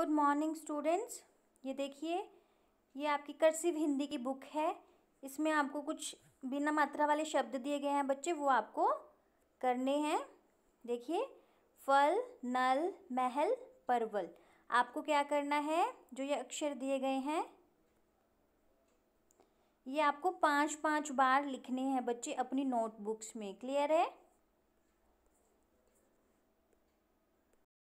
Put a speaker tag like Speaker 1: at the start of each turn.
Speaker 1: good morning students ये देखिए ये आपकी कर्सिव हिंदी की बुक है इसमें आपको कुछ बिना मात्रा वाले शब्द दिए गए हैं बच्चे वो आपको करने हैं देखिए फल नल महल परवल आपको क्या करना है जो ये अक्षर दिए गए हैं ये आपको पाँच पाँच बार लिखने हैं बच्चे अपनी नोटबुक्स में क्लियर है